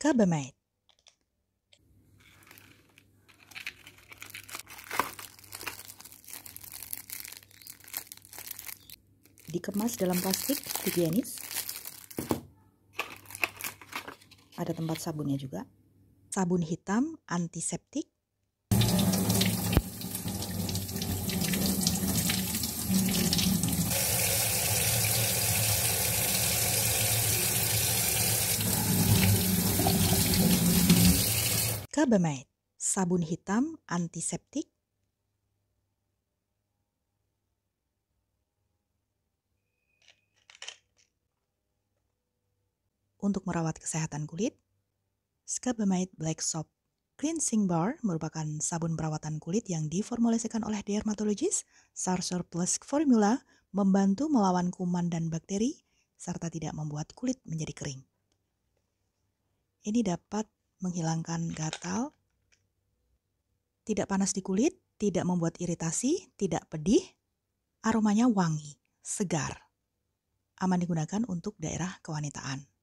carbamide. Dikemas dalam plastik higienis. Ada tempat sabunnya juga. Sabun hitam antiseptik. Sebamed, sabun hitam antiseptik. Untuk merawat kesehatan kulit, Scabamide Black Soap Cleansing Bar merupakan sabun perawatan kulit yang diformulasikan oleh dermatologis Sarsor Plus Formula membantu melawan kuman dan bakteri serta tidak membuat kulit menjadi kering. Ini dapat menghilangkan gatal, tidak panas di kulit, tidak membuat iritasi, tidak pedih, aromanya wangi, segar. Aman digunakan untuk daerah kewanitaan.